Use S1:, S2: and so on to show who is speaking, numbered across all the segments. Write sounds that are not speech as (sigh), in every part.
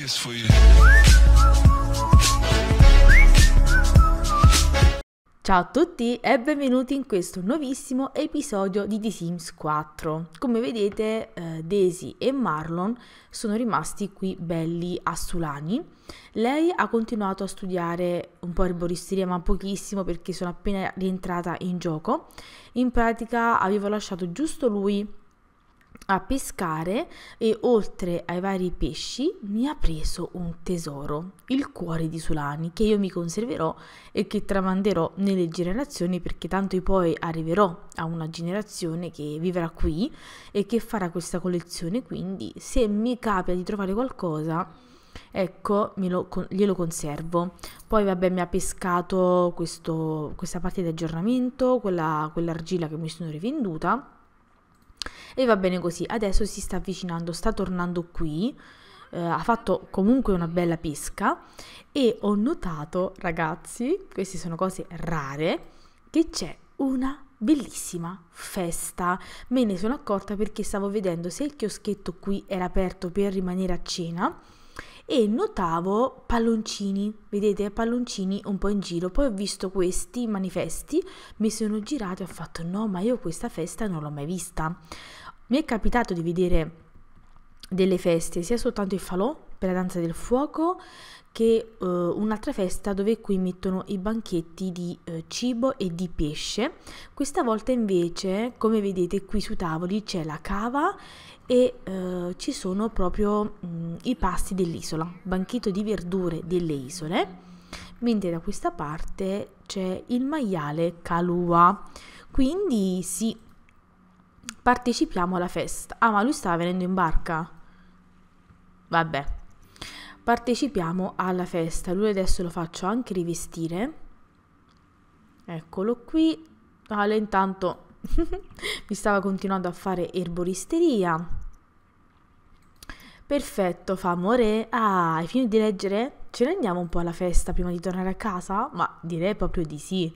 S1: kiss for you. Ciao a tutti e benvenuti in questo nuovissimo episodio di The Sims 4. Come vedete eh, Daisy e Marlon sono rimasti qui belli a Sulani. Lei ha continuato a studiare un po' erboristeria ma pochissimo perché sono appena rientrata in gioco. In pratica avevo lasciato giusto lui a pescare e oltre ai vari pesci mi ha preso un tesoro, il cuore di Sulani, che io mi conserverò e che tramanderò nelle generazioni perché tanto poi arriverò a una generazione che vivrà qui e che farà questa collezione, quindi se mi capita di trovare qualcosa ecco lo, glielo conservo poi vabbè mi ha pescato questo, questa parte di aggiornamento quell'argilla quell che mi sono rivenduta e va bene così, adesso si sta avvicinando, sta tornando qui, eh, ha fatto comunque una bella pesca e ho notato, ragazzi, queste sono cose rare, che c'è una bellissima festa. Me ne sono accorta perché stavo vedendo se il chioschetto qui era aperto per rimanere a cena e notavo palloncini, vedete palloncini un po' in giro, poi ho visto questi manifesti, mi sono girato e ho fatto no, ma io questa festa non l'ho mai vista. Mi è capitato di vedere delle feste, sia soltanto il falò per la danza del fuoco, che uh, un'altra festa dove qui mettono i banchetti di uh, cibo e di pesce. Questa volta invece, come vedete qui sui tavoli c'è la cava e eh, ci sono proprio mh, mm, i pasti dell'isola, banchito di verdure delle isole, mentre da questa parte c'è il maiale Calua. Quindi sì, partecipiamo alla festa. Ah, ma lui stava venendo in barca. Vabbè, partecipiamo alla festa. Lui adesso lo faccio anche rivestire. Eccolo qui. Ale intanto (laughs) mi stava continuando a fare erboristeria. Perfetto, famore. Ah, hai finito di leggere? Ce ne andiamo un po' alla festa prima di tornare a casa? Ma direi proprio di sì.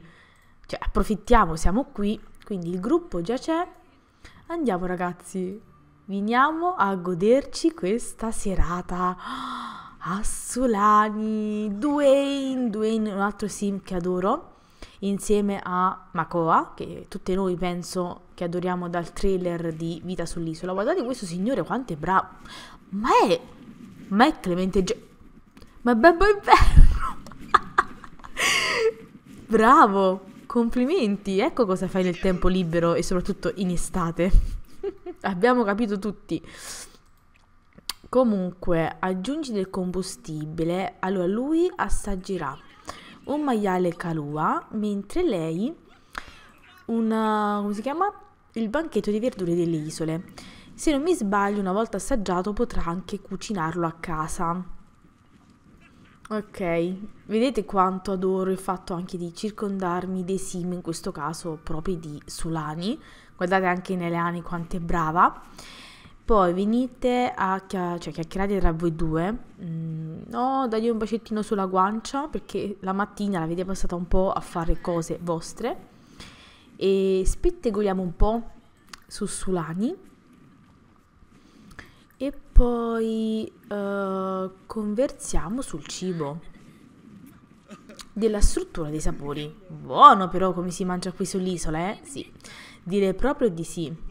S1: Cioè, approfittiamo, siamo qui, quindi il gruppo già c'è. Andiamo ragazzi, veniamo a goderci questa serata. Assolani, (gasps) Dwayne, Dwayne, un altro sim che adoro, insieme a Makoa, che tutti noi penso che adoriamo dal trailer di Vita sull'isola. Guardate questo signore quanto è bravo. Ma è. Ma è Clemente Ge- Ma è Bebbo Inferno! (laughs) Bravo! Complimenti! Ecco cosa fai nel tempo libero e soprattutto in estate. (laughs) Abbiamo capito tutti. Comunque, aggiungi del combustibile. Allora, lui assaggerà un maiale calua, mentre lei una... come si chiama? Il banchetto di verdure delle isole. Se non mi sbaglio, una volta assaggiato potrà anche cucinarlo a casa. Ok, vedete quanto adoro il fatto anche di circondarmi dei sim, in questo caso proprio di Solani. Guardate anche nelle Neleani quanto è brava. Poi venite a chia cioè, chiacchierare tra voi due. Mm, no, dagli un bacettino sulla guancia perché la mattina l'avete passata un po' a fare cose vostre. E spettegoliamo un po' su Sulani poi eh, conversiamo sul cibo della struttura dei sapori. Buono però come si mangia qui sull'isola, eh? Sì, direi proprio di sì.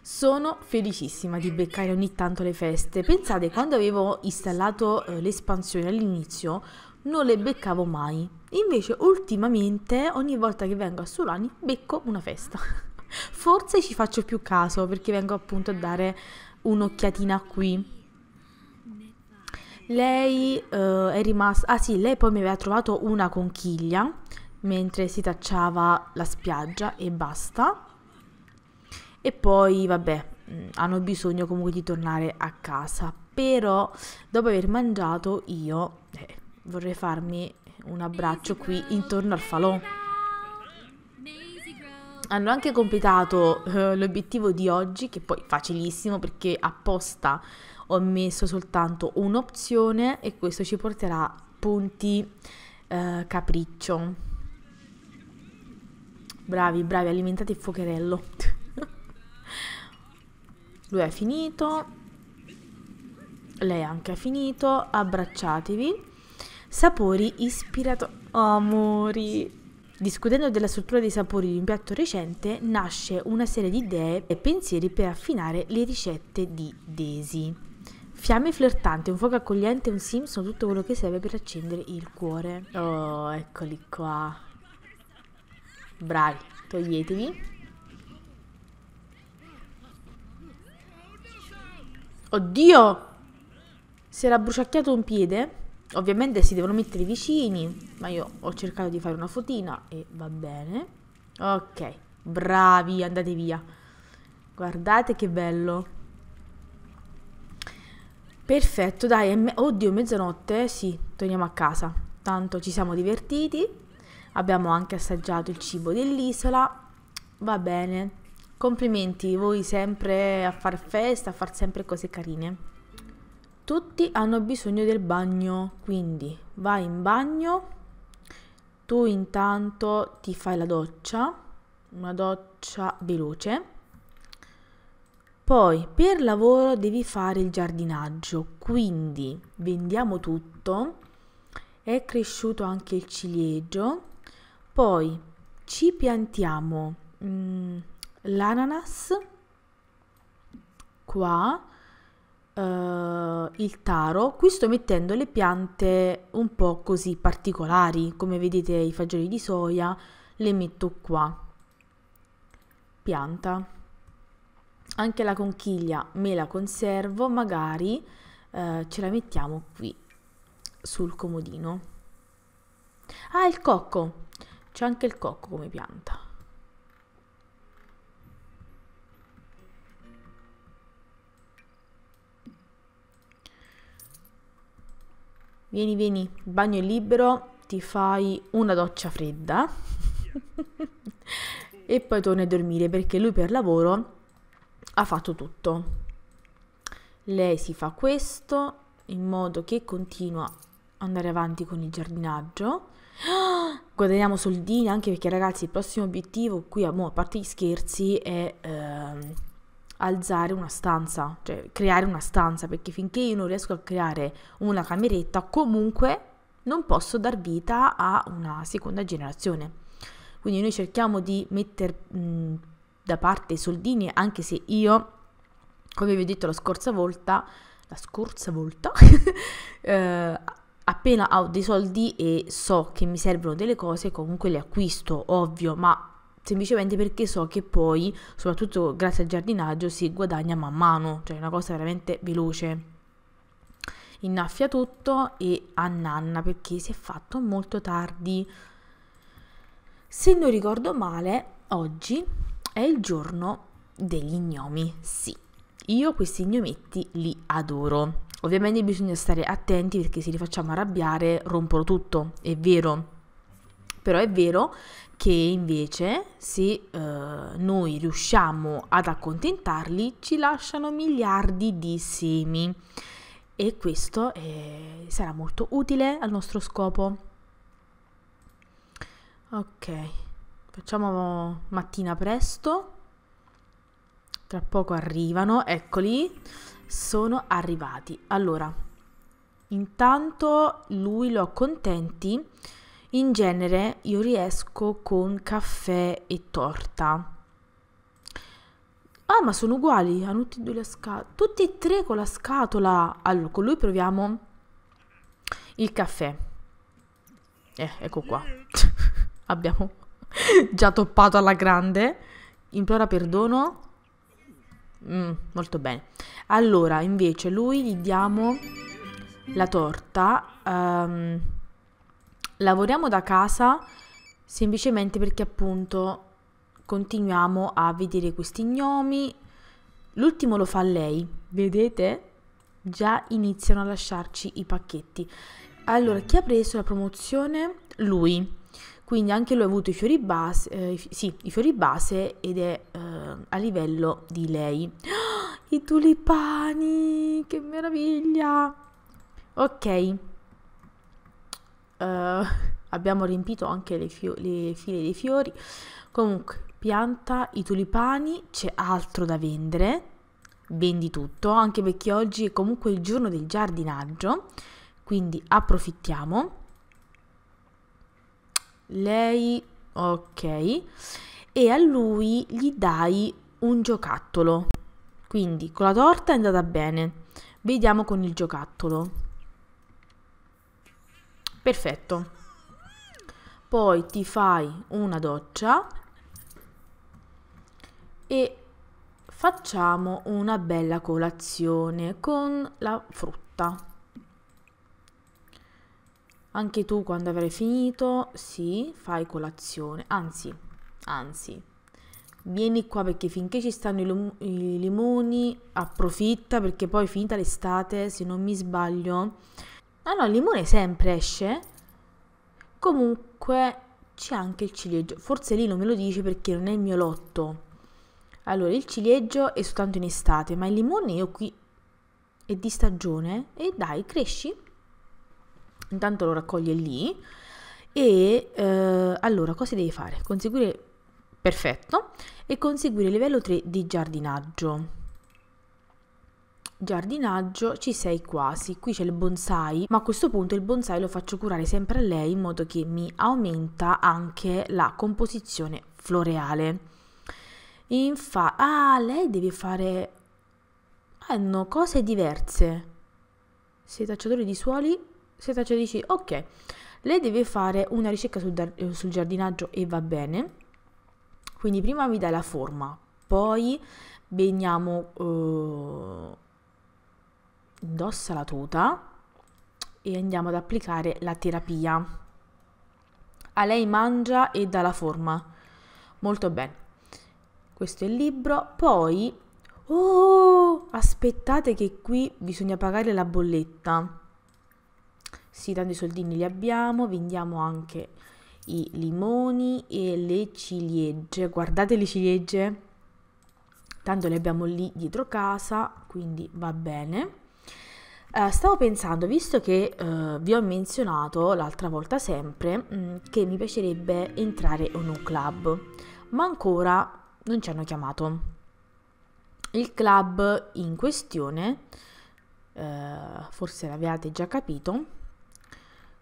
S1: Sono felicissima di beccare ogni tanto le feste. Pensate, quando avevo installato eh, l'espansione all'inizio non le beccavo mai. Invece ultimamente, ogni volta che vengo a Solani, becco una festa. (laughs) Forse ci faccio più caso perché vengo appunto a dare un'occhiatina qui. Lei eh, è rimasta... Ah sì, lei poi mi aveva trovato una conchiglia mentre si tacciava la spiaggia e basta. E poi, vabbè, mm, hanno bisogno comunque di tornare a casa. Però, dopo aver mangiato, io eh, vorrei farmi un abbraccio qui intorno al falò hanno anche completato eh, l'obiettivo di oggi, che poi è facilissimo perché apposta ho messo soltanto un'opzione e questo ci porterà punti eh, capriccio. Bravi, bravi, alimentate il fuocherello. (laughs) Lui ha finito. Lei anche ha finito. Abbracciatevi. Sapori ispiratori. Oh, amori. Discutendo della struttura dei sapori di un piatto recente, nasce una serie di idee e pensieri per affinare le ricette di Daisy. Fiamme flirtanti, un fuoco accogliente, e un sim sono tutto quello che serve per accendere il cuore. Oh, eccoli qua. Bravi, toglietevi. Oddio! Si era bruciacchiato un piede ovviamente si devono mettere vicini, ma io ho cercato di fare una fotina e va bene. Ok, bravi, andate via. Guardate che bello. Perfetto, dai, me oddio, mezzanotte, sì, torniamo a casa. Tanto ci siamo divertiti, abbiamo anche assaggiato il cibo dell'isola, va bene. Complimenti, voi sempre a far festa, a far sempre cose carine tutti hanno bisogno del bagno, quindi vai in bagno, tu intanto ti fai la doccia, una doccia veloce, poi per lavoro devi fare il giardinaggio, quindi vendiamo tutto, è cresciuto anche il ciliegio, poi ci piantiamo mh, mm, l'ananas qua, Uh, il taro, qui sto mettendo le piante un po' così particolari, come vedete i fagioli di soia, le metto qua, pianta. Anche la conchiglia me la conservo, magari uh, ce la mettiamo qui sul comodino. Ah, il cocco, c'è anche il cocco come pianta. Vieni, vieni, bagno libero, ti fai una doccia fredda (laughs) e poi torni a dormire perché lui per lavoro ha fatto tutto. Lei si fa questo in modo che continua ad andare avanti con il giardinaggio. (gasps) Guadagniamo soldini anche perché ragazzi il prossimo obiettivo qui a, mo, a parte gli scherzi è... Ehm, alzare una stanza, cioè creare una stanza, perché finché io non riesco a creare una cameretta, comunque non posso dar vita a una seconda generazione. Quindi noi cerchiamo di mettere da parte i soldini, anche se io, come vi ho detto la scorsa volta, la scorsa volta, (laughs) eh, appena ho dei soldi e so che mi servono delle cose, comunque le acquisto, ovvio, ma semplicemente perché so che poi, soprattutto grazie al giardinaggio, si guadagna man mano, cioè è una cosa veramente veloce. Innaffia tutto e annanna perché si è fatto molto tardi. Se non ricordo male, oggi è il giorno degli gnomi, sì. Io questi gnometti li adoro. Ovviamente bisogna stare attenti perché se li facciamo arrabbiare rompono tutto, è vero. Però è vero che invece se eh, noi riusciamo ad accontentarli ci lasciano miliardi di semi e questo eh, sarà molto utile al nostro scopo. Ok, facciamo mattina presto, tra poco arrivano, eccoli, sono arrivati. Allora, intanto lui lo accontenti in genere io riesco con caffè e torta. Ah, ma sono uguali, hanno tutti e due la scatola. Tutti e tre con la scatola. Allora, con lui proviamo il caffè. Eh, ecco qua. (laughs) Abbiamo (laughs) già toppato alla grande. Implora perdono. Mm, molto bene. Allora, invece, lui gli diamo la torta. Um, lavoriamo da casa semplicemente perché appunto continuiamo a vedere questi gnomi. L'ultimo lo fa lei, vedete? Già iniziano a lasciarci i pacchetti. Allora, chi ha preso la promozione? Lui. Quindi anche lui ha avuto i fiori base, eh, sì, i fiori base ed è eh, a livello di lei. Oh, (gasps) I tulipani, che meraviglia! Ok, eh, (laughs) abbiamo riempito anche le, fio- le file dei fiori. Comunque, pianta i tulipani, c'è altro da vendere, vendi tutto, anche perché oggi è comunque il giorno del giardinaggio, quindi approfittiamo. Lei, ok, e a lui gli dai un giocattolo. Quindi con la torta è andata bene, vediamo con il giocattolo. Perfetto. Poi ti fai una doccia e facciamo una bella colazione con la frutta. Anche tu quando avrai finito, sì, fai colazione. Anzi, anzi, vieni qua perché finché ci stanno i, lim i limoni approfitta perché poi finita l'estate, se non mi sbaglio, Ah no, il limone sempre esce. Comunque c'è anche il ciliegio. Forse lì non me lo dice perché non è il mio lotto. Allora, il ciliegio è soltanto in estate, ma il limone io qui è di stagione. E dai, cresci. Intanto lo raccoglie lì. E eh, allora, cosa devi fare? Conseguire... Perfetto. E conseguire il livello 3 di giardinaggio. Giardinaggio ci sei quasi, qui c'è il bonsai, ma a questo punto il bonsai lo faccio curare sempre a lei in modo che mi aumenta anche la composizione floreale. Infatti, ah, lei deve fare... hanno ah, cose diverse. Setacciatore di suoli, setacciatore di... cibo ok. Lei deve fare una ricerca sul, sul giardinaggio e va bene. Quindi prima mi dai la forma, poi veniamo... Uh eh, indossa la tuta e andiamo ad applicare la terapia. A lei mangia e dà la forma. Molto bene. Questo è il libro. Poi, oh, aspettate che qui bisogna pagare la bolletta. Sì, tanti soldini li abbiamo, vendiamo anche i limoni e le ciliegie. Guardate le ciliegie, tanto le abbiamo lì dietro casa, quindi va bene. Eh, stavo pensando, visto che uh, vi ho menzionato l'altra volta sempre mh, mm, che mi piacerebbe entrare in un club, ma ancora non ci hanno chiamato. Il club in questione, uh, forse l'avete già capito,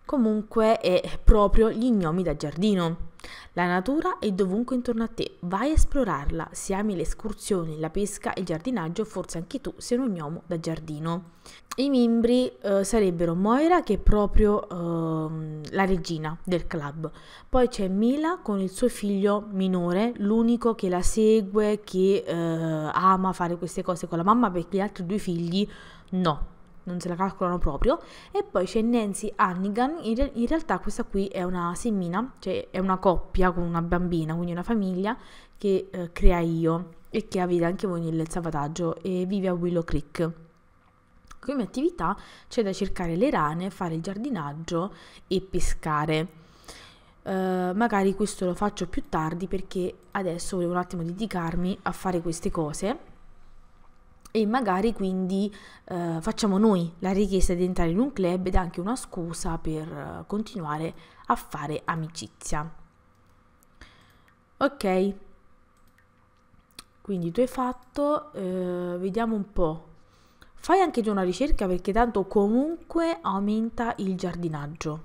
S1: comunque è proprio gli gnomi da giardino. La natura è dovunque intorno a te, vai a esplorarla, se ami le escursioni, la pesca e il giardinaggio, forse anche tu sei un gnomo da giardino. I membri eh, sarebbero Moira che è proprio eh, la regina del club, poi c'è Mila con il suo figlio minore, l'unico che la segue, che eh, ama fare queste cose con la mamma perché gli altri due figli no, non se la calcolano proprio. E poi c'è Nancy Hannigan, in, re- in, realtà questa qui è una semina cioè è una coppia con una bambina, quindi una famiglia che eh, crea io e che avete anche voi nel salvataggio e vive a Willow Creek. Come attività c'è da cercare le rane, fare il giardinaggio e pescare. Uh, magari questo lo faccio più tardi perché adesso volevo un attimo dedicarmi a fare queste cose e magari quindi uh, facciamo noi la richiesta di entrare in un club ed anche una scusa per eh, continuare a fare amicizia. Ok, quindi tu hai fatto, uh, vediamo un po' Fai anche tu una ricerca perché tanto comunque aumenta il giardinaggio.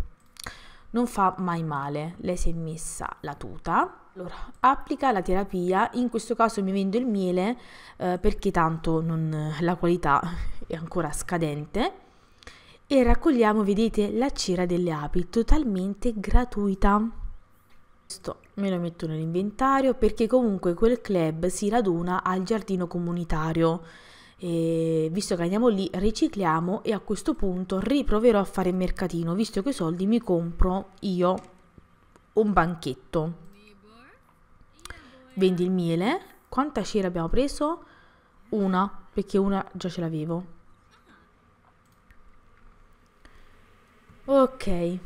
S1: Non fa mai male, lei si è messa la tuta. Allora, applica la terapia, in questo caso mi vendo il miele eh, perché tanto non, la qualità è ancora scadente. E raccogliamo, vedete, la cera delle api, totalmente gratuita. Questo me lo metto nell'inventario perché comunque quel club si raduna al giardino comunitario e visto che andiamo lì ricicliamo e a questo punto riproverò a fare il mercatino visto che i soldi mi compro io un banchetto vendi il miele quanta cera abbiamo preso? una perché una già ce l'avevo ok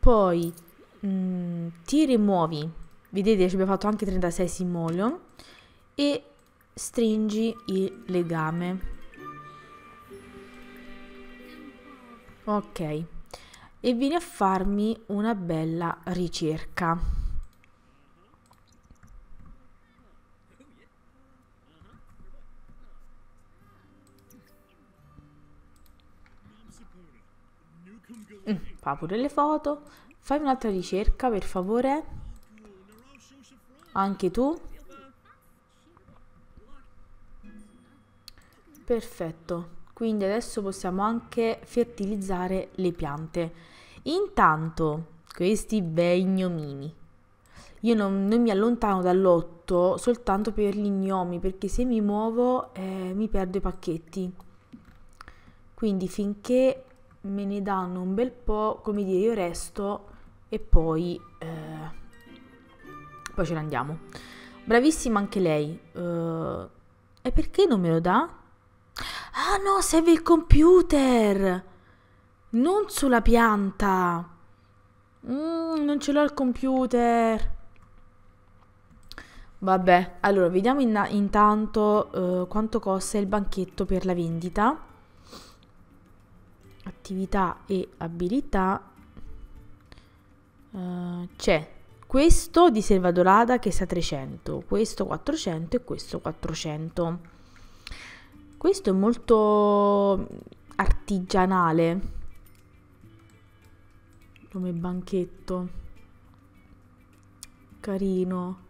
S1: poi mh, mm, ti rimuovi vedete ci abbiamo fatto anche 36 simoleon e stringi il legame. Ok, e vieni a farmi una bella ricerca. Mm, fa pure le foto. Fai un'altra ricerca, per favore. Anche tu. Perfetto, quindi adesso possiamo anche fertilizzare le piante. Intanto, questi bei gnomini. Io non, non mi allontano dall'otto soltanto per gli gnomi, perché se mi muovo eh, mi perdo i pacchetti. Quindi finché me ne danno un bel po', come dire, io resto e poi, eh, poi ce ne andiamo. Bravissima anche lei. Uh, e perché non me lo dà? Ah no, serve il computer! Non sulla pianta! Mm, non ce l'ho il computer! Vabbè, allora vediamo in intanto uh, quanto costa il banchetto per la vendita. Attività e abilità. Uh, C'è questo di Selva Selvadorada che sta 300, questo 400 e questo 400. Questo è molto mm, artigianale come banchetto. Carino.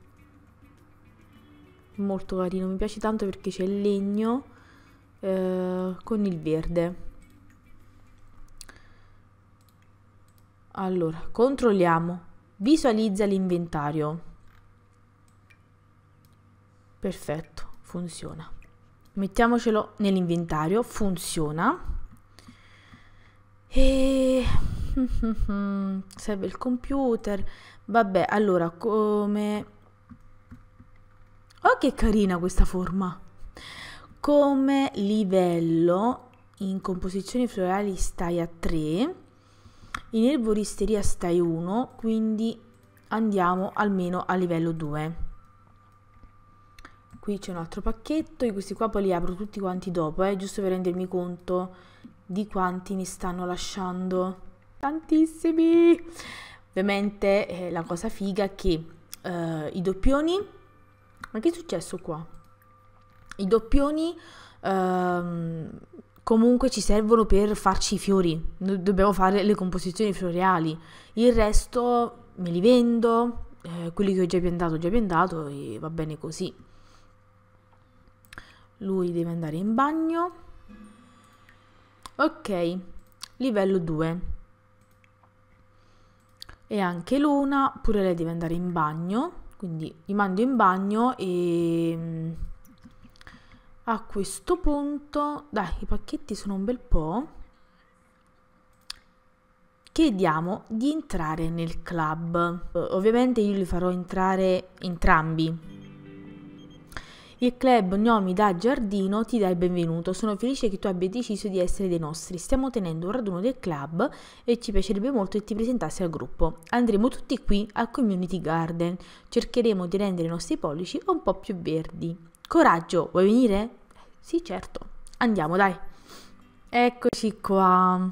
S1: Molto carino, mi piace tanto perché c'è il legno eh, con il verde. Allora, controlliamo. Visualizza l'inventario. Perfetto, funziona mettiamocelo nell'inventario, funziona. E... (laughs) serve il computer. Vabbè, allora, come... Oh, che carina questa forma! Come livello in composizioni florali stai a 3, in erboristeria stai 1, quindi andiamo almeno a livello 2 qui c'è un altro pacchetto e questi qua poi li apro tutti quanti dopo, eh, giusto per rendermi conto di quanti ne stanno lasciando. Tantissimi! Ovviamente eh, la cosa figa è che eh, i doppioni... Ma che è successo qua? I doppioni ehm, comunque ci servono per farci i fiori. Do dobbiamo fare le composizioni floreali. Il resto me li vendo, eh, quelli che ho già piantato, ho già piantato e va bene così. Lui deve andare in bagno. Ok, livello 2. E anche Luna, pure lei deve andare in bagno. Quindi li mando in bagno e mm, a questo punto, dai, i pacchetti sono un bel po'. Chiediamo di entrare nel club. Ovviamente io li farò entrare entrambi il club Gnomi da Giardino ti dà il benvenuto. Sono felice che tu abbia deciso di essere dei nostri. Stiamo tenendo un raduno del club e ci piacerebbe molto che ti presentassi al gruppo. Andremo tutti qui al Community Garden. Cercheremo di rendere i nostri pollici un po' più verdi. Coraggio, vuoi venire? Sì, certo. Andiamo, dai. Eccoci qua.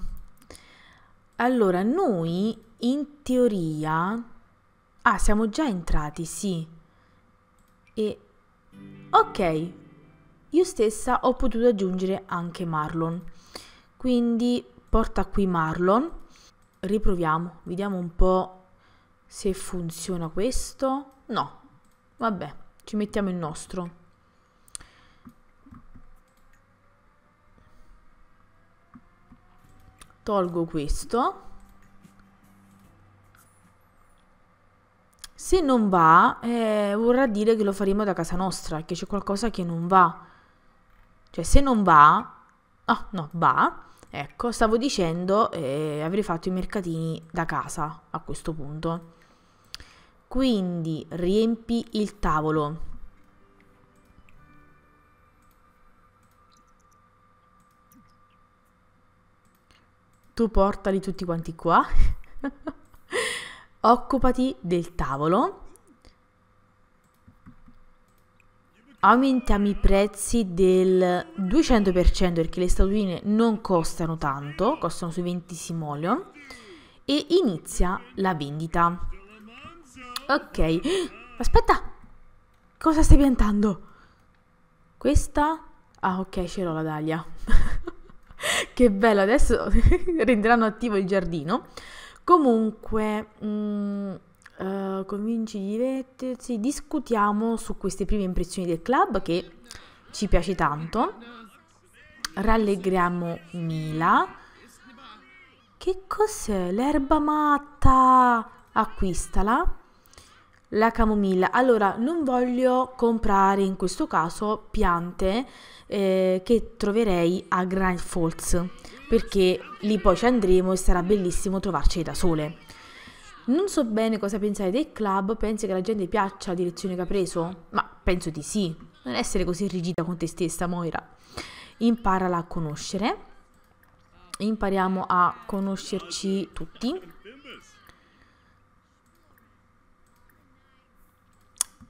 S1: Allora, noi in teoria... Ah, siamo già entrati, sì. E Ok, io stessa ho potuto aggiungere anche Marlon. Quindi porta qui Marlon. Riproviamo, vediamo un po' se funziona questo. No, vabbè, ci mettiamo il nostro. Tolgo questo. Se non va, eh, vorrà dire che lo faremo da casa nostra, che c'è qualcosa che non va. Cioè, se non va, ah no, va, ecco, stavo dicendo, eh, avrei fatto i mercatini da casa a questo punto. Quindi riempi il tavolo. Tu portali tutti quanti qua. (laughs) occupati del tavolo, aumentiamo i prezzi del 200% perché le statuine non costano tanto, costano sui 20 simoleon e inizia la vendita. Ok, (gasps) aspetta, cosa stai piantando? Questa? Ah ok, ce l'ho la Dalia. (laughs) che bello, adesso (laughs) renderanno attivo il giardino. Comunque, mh, mm, eh, uh, convinci di divertirsi, discutiamo su queste prime impressioni del club che ci piace tanto. Rallegriamo Mila. Che cos'è? L'erba matta! Acquistala. La camomilla. Allora, non voglio comprare in questo caso piante eh, che troverei a Grand Falls perché lì poi ci andremo e sarà bellissimo trovarci da sole. Non so bene cosa pensare del club, pensi che la gente piaccia la direzione che ha preso? Ma penso di sì. Non essere così rigida con te stessa, Moira. Imparala a conoscere. Impariamo a conoscerci tutti.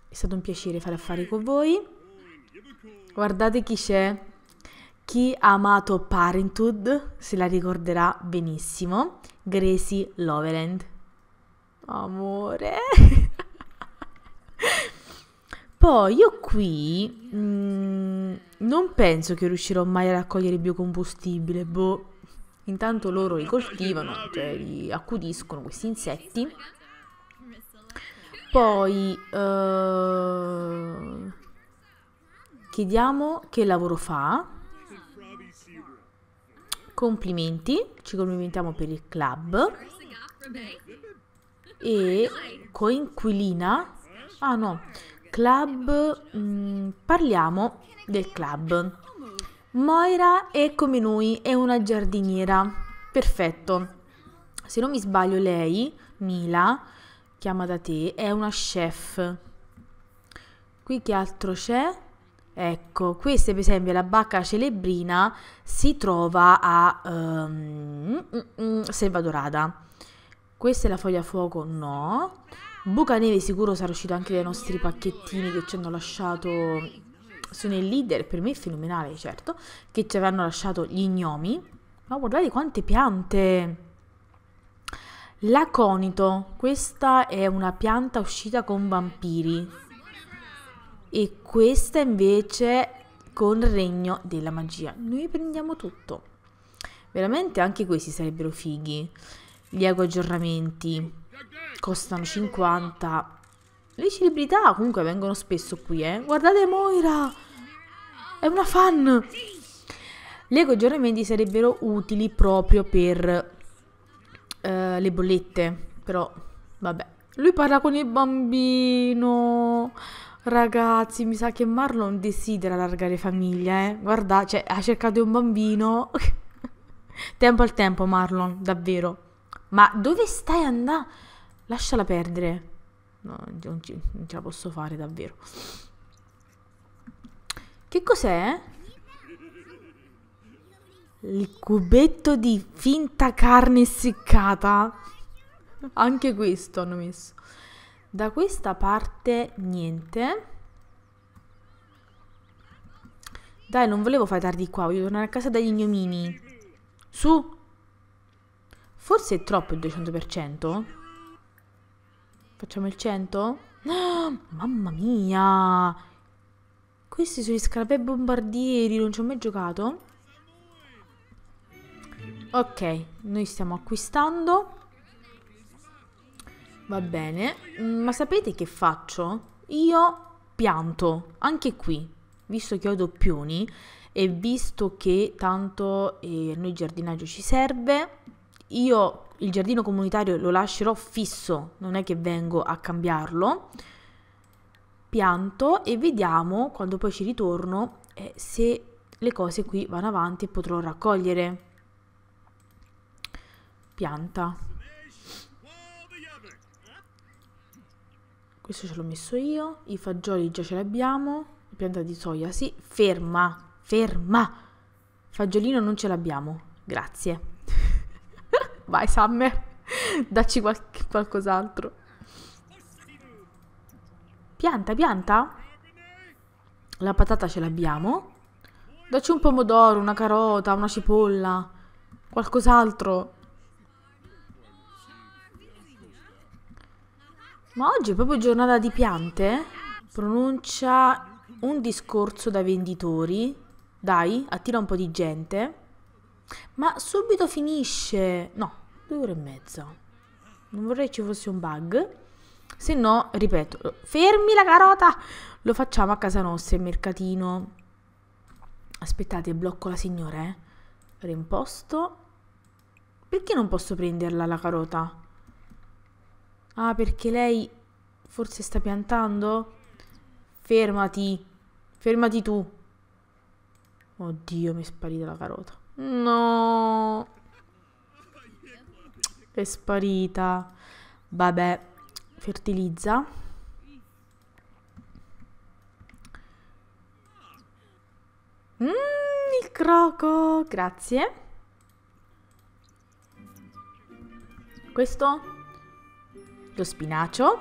S1: È stato un piacere fare affari con voi. Guardate chi c'è. Chi ha amato Parenthood se la ricorderà benissimo, Gracie Loveland. Amore. (laughs) Poi io qui mh, mm, non penso che riuscirò mai a raccogliere biocombustibile, boh. Intanto loro li coltivano, cioè li accudiscono questi insetti. Poi uh, chiediamo che lavoro fa Complimenti, ci complimentiamo per il club. E coinquilina. Ah no, club. Mh, mm, parliamo del club. Moira è come noi, è una giardiniera. Perfetto. Se non mi sbaglio, lei, Mila, chiama da te, è una chef. Qui che altro c'è? Ecco, questa per esempio la bacca celebrina si trova a um, ehm, mm, mm, Selvadorada. Questa è la foglia fuoco, no. Bucaneve sicuro sarà uscito anche dai nostri pacchettini che ci hanno lasciato sono il leader, per me è fenomenale, certo, che ci avranno lasciato gli gnomi. Ma guardate quante piante! L'aconito, questa è una pianta uscita con vampiri, e questa invece con regno della magia. Noi prendiamo tutto. Veramente anche questi sarebbero fighi. Gli ego aggiornamenti costano 50. Le celebrità comunque vengono spesso qui, eh. Guardate Moira! È una fan! Gli ego aggiornamenti sarebbero utili proprio per uh, le bollette, però vabbè. Lui parla con il bambino. Ragazzi, mi sa che Marlon desidera allargare famiglia, eh. Guarda, cioè, ha cercato un bambino. (laughs) tempo al tempo, Marlon, davvero. Ma dove stai andando? Lasciala perdere. No, non, ci, non ce la posso fare, davvero. Che cos'è? Il cubetto di finta carne essiccata. Anche questo hanno messo da questa parte niente dai non volevo fare tardi qua voglio tornare a casa dagli gnomini su forse è troppo il 200% facciamo il 100 ah, mamma mia questi sono gli scarpe bombardieri non ci ho mai giocato ok noi stiamo acquistando Va bene, mm, ma sapete che faccio? Io pianto, anche qui, visto che ho doppioni e visto che tanto eh, noi il giardinaggio ci serve, io il giardino comunitario lo lascerò fisso, non è che vengo a cambiarlo. Pianto e vediamo quando poi ci ritorno eh, se le cose qui vanno avanti e potrò raccogliere. Pianta. questo ce l'ho messo io, i fagioli già ce li abbiamo, pianta di soia sì, ferma, ferma, fagiolino non ce l'abbiamo, grazie. (laughs) Vai Summer, dacci qualche, qualcos'altro. Pianta, pianta? La patata ce l'abbiamo. Dacci un pomodoro, una carota, una cipolla, qualcos'altro. Ma oggi è proprio giornata di piante? Pronuncia un discorso da venditori. Dai, attira un po' di gente. Ma subito finisce. No, due ore e mezza. Non vorrei ci fosse un bug. Se no, ripeto, fermi la carota! Lo facciamo a casa nostra, il mercatino. Aspettate, blocco la signora, eh. Reimposto. Perché non posso prenderla la carota? Ah, perché lei forse sta piantando? Fermati. Fermati tu. Oddio, mi è sparita la carota. No. È sparita. Vabbè, fertilizza. Mmm, il croco. Grazie. Questo? lo spinacio.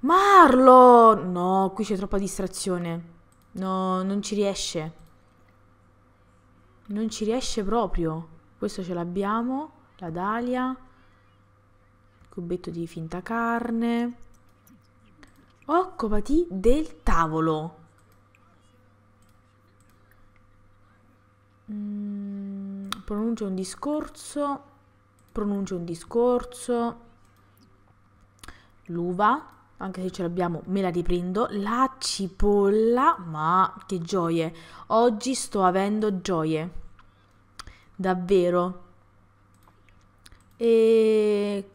S1: Marlo! No, qui c'è troppa distrazione. No, non ci riesce. Non ci riesce proprio. Questo ce l'abbiamo. La Dalia. Cubetto di finta carne. Occupati del tavolo. Mm, pronuncia un discorso pronuncia un discorso, l'uva, anche se ce l'abbiamo me la riprendo, la cipolla, ma che gioie, oggi sto avendo gioie, davvero. E...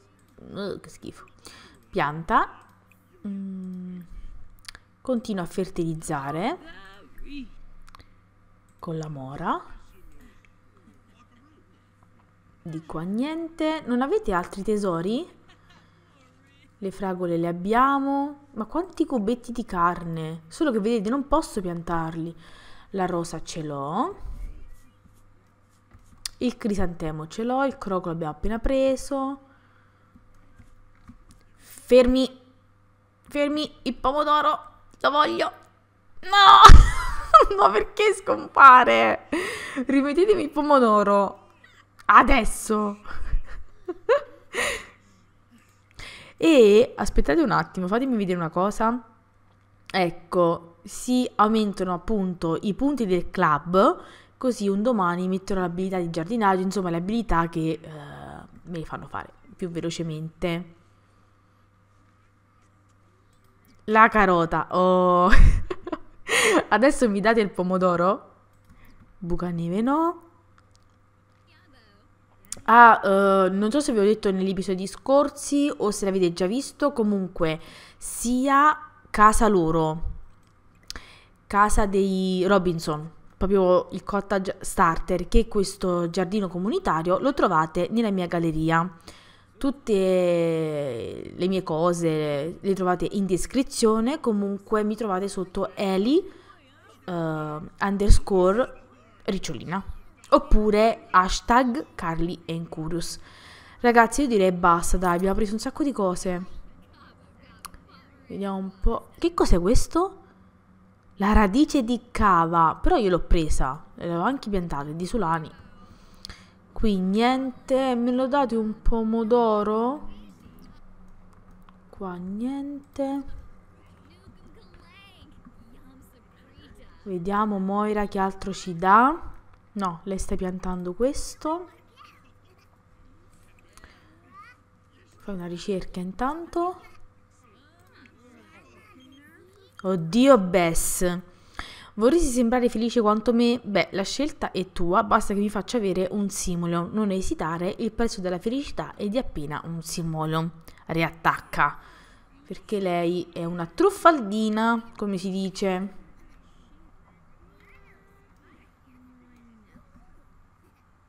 S1: Uh, che schifo. Pianta. Mm. Continua a fertilizzare con la mora di qua niente. Non avete altri tesori? Le fragole le abbiamo. Ma quanti cubetti di carne? Solo che vedete, non posso piantarli. La rosa ce l'ho. Il crisantemo ce l'ho. Il croco l'abbiamo appena preso. Fermi. Fermi. Il pomodoro. Lo voglio. No! no, (laughs) perché scompare? Rimettetemi il pomodoro. Adesso! e aspettate un attimo, fatemi vedere una cosa. Ecco, si aumentano appunto i punti del club, così un domani metterò l'abilità di giardinaggio, insomma le abilità che eh, me le fanno fare più velocemente. La carota, oh... (laughs) Adesso mi date il pomodoro? Bucaneve no. Ah, uh, non so se vi ho detto negli episodi scorsi o se l'avete già visto, comunque sia casa loro, casa dei Robinson, proprio il cottage starter, che questo giardino comunitario, lo trovate nella mia galleria. Tutte le mie cose le trovate in descrizione, comunque mi trovate sotto Eli uh, underscore Ricciolina oppure hashtag Carly Encurious. Ragazzi, io direi basta, dai, abbiamo preso un sacco di cose. Vediamo un po'. Che cos'è questo? La radice di cava, però io l'ho presa, l'avevo anche piantata, di Solani. Qui niente, me lo date un pomodoro? Qua niente. Vediamo Moira che altro ci dà. No, lei stai piantando questo. Fai una ricerca intanto. Oddio Bess. Vorresti sembrare felice quanto me? Beh, la scelta è tua, basta che mi faccia avere un simolo. Non esitare, il prezzo della felicità è di appena un simolo. Riattacca. Perché lei è una truffaldina, come si dice.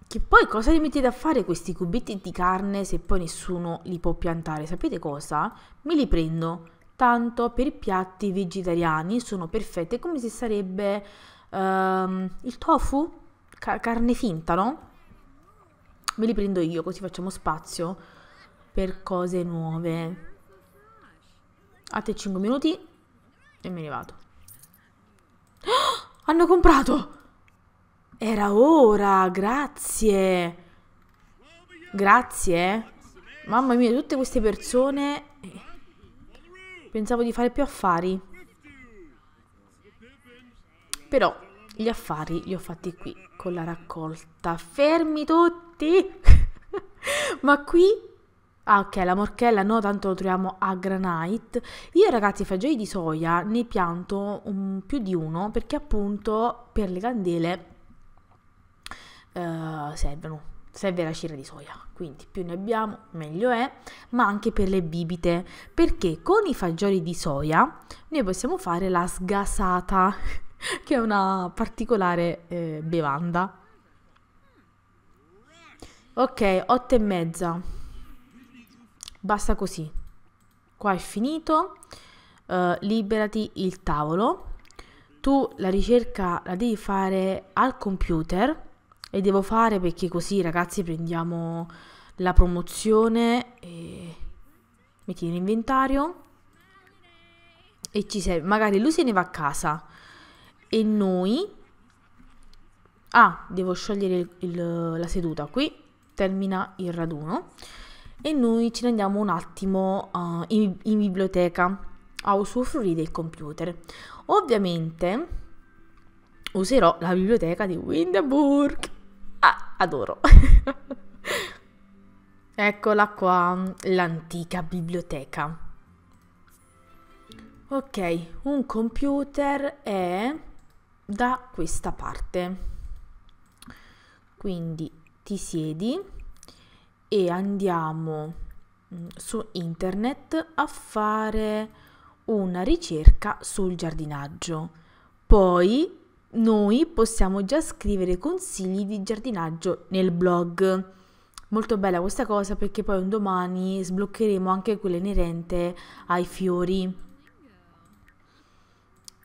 S1: Che poi cosa li mettete a fare questi cubetti di carne se poi nessuno li può piantare? Sapete cosa? Me li prendo. Tanto per i piatti vegetariani sono perfette, come se sarebbe um, il tofu, Car carne finta, no? Me li prendo io, così facciamo spazio per cose nuove. A te 5 minuti e me ne vado. Oh, hanno comprato! Era ora, grazie. Grazie. Mamma mia, tutte queste persone... Eh, pensavo di fare più affari. Però gli affari li ho fatti qui, con la raccolta. Fermi tutti! (laughs) Ma qui... Ah ok, la morchella no, tanto lo troviamo a granite. Io ragazzi, fagioli di soia ne pianto un, più di uno perché appunto per le candele eh, servono. Serve la cera di soia, quindi più ne abbiamo meglio è, ma anche per le bibite, perché con i fagioli di soia noi possiamo fare la sgasata, (laughs) che è una particolare eh, bevanda. Ok, otto e mezza. Basta così. Qua è finito. Uh, liberati il tavolo. Tu la ricerca la devi fare al computer e devo fare perché così ragazzi prendiamo la promozione e metti in inventario e ci serve magari lui se ne va a casa e noi ah devo sciogliere il, il, la seduta qui termina il raduno e noi ce ne andiamo un attimo uh, in, in biblioteca a usufruire del computer ovviamente userò la biblioteca di Windenburg Ah, adoro. (laughs) Eccola qua, l'antica biblioteca. Ok, un computer è da questa parte. Quindi ti siedi e andiamo mm, su internet a fare una ricerca sul giardinaggio. Poi noi possiamo già scrivere consigli di giardinaggio nel blog. Molto bella questa cosa perché poi un domani sbloccheremo anche quella inerente ai fiori.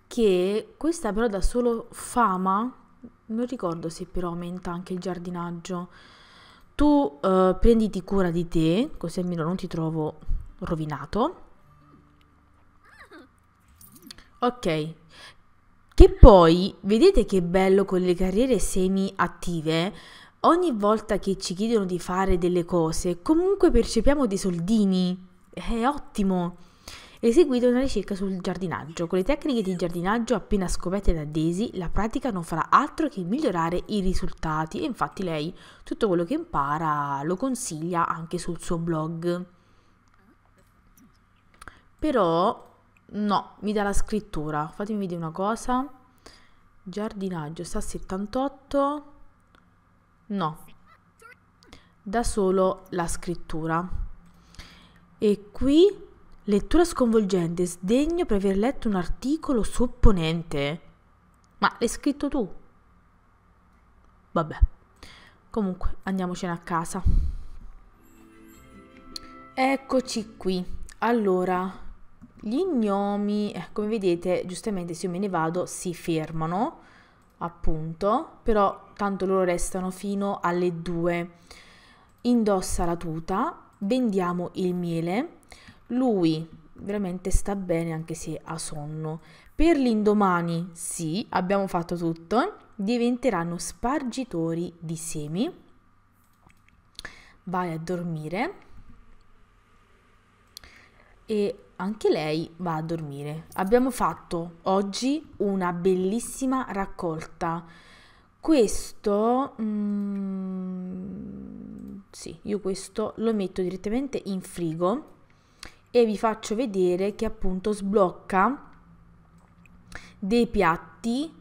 S1: Che questa però dà solo fama, non ricordo se però aumenta anche il giardinaggio. Tu eh, prenditi cura di te, così almeno non ti trovo rovinato. Ok, che poi, vedete che bello con le carriere semi-attive? Ogni volta che ci chiedono di fare delle cose, comunque percepiamo dei soldini. È ottimo! Eseguite una ricerca sul giardinaggio. Con le tecniche di giardinaggio appena scoperte da Daisy, la pratica non farà altro che migliorare i risultati e infatti lei tutto quello che impara lo consiglia anche sul suo blog. Però No, mi dà la scrittura. Fatemi vedere una cosa. Giardinaggio sta 78. No. Da solo la scrittura. E qui lettura sconvolgente, sdegno per aver letto un articolo supponente. Ma l'hai scritto tu? Vabbè. Comunque, andiamocene a casa. Eccoci qui. Allora, gli gnomi, eh, come vedete, giustamente se io me ne vado si fermano, appunto, però tanto loro restano fino alle 2. Indossa la tuta, vendiamo il miele. Lui veramente sta bene anche se ha sonno. Per l'indomani, sì, abbiamo fatto tutto, diventeranno spargitori di semi. Vai a dormire. E anche lei va a dormire. Abbiamo fatto oggi una bellissima raccolta. Questo... Mm, sì, io questo lo metto direttamente in frigo e vi faccio vedere che appunto sblocca dei piatti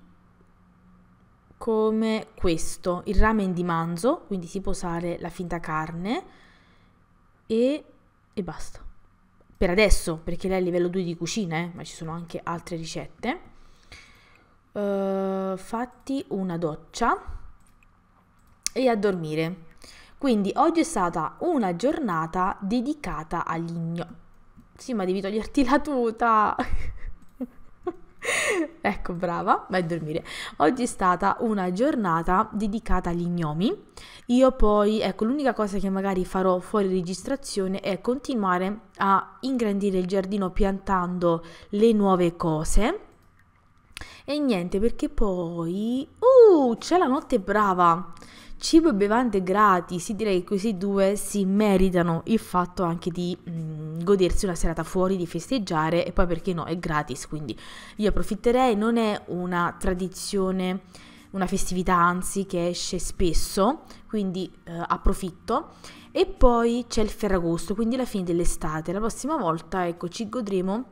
S1: come questo, il ramen di manzo, quindi si può usare la finta carne e, e basta per adesso, perché lei è a livello 2 di cucina, eh, ma ci sono anche altre ricette. Uh, fatti una doccia e a dormire. Quindi oggi è stata una giornata dedicata all'igno. gnocchi. Sì, ma devi toglierti la tuta. (laughs) (laughs) ecco, brava, vai a dormire. Oggi è stata una giornata dedicata agli gnomi. Io poi, ecco, l'unica cosa che magari farò fuori registrazione è continuare a ingrandire il giardino piantando le nuove cose. E niente, perché poi... Uh, c'è la notte brava! cibo e bevande gratis, direi che questi due si meritano il fatto anche di mh, mm, godersi una serata fuori, di festeggiare e poi perché no, è gratis, quindi io approfitterei, non è una tradizione, una festività anzi che esce spesso, quindi eh, approfitto. E poi c'è il Ferragosto, quindi la fine dell'estate, la prossima volta ecco ci godremo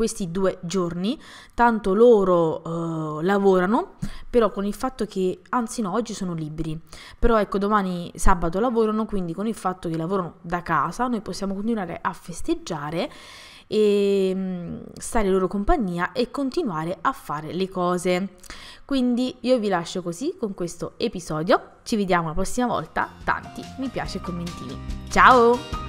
S1: questi due giorni, tanto loro eh, lavorano, però con il fatto che, anzi no, oggi sono liberi, però ecco domani sabato lavorano, quindi con il fatto che lavorano da casa noi possiamo continuare a festeggiare e mm, stare in loro compagnia e continuare a fare le cose. Quindi io vi lascio così con questo episodio, ci vediamo la prossima volta, tanti mi piace e commentini. Ciao!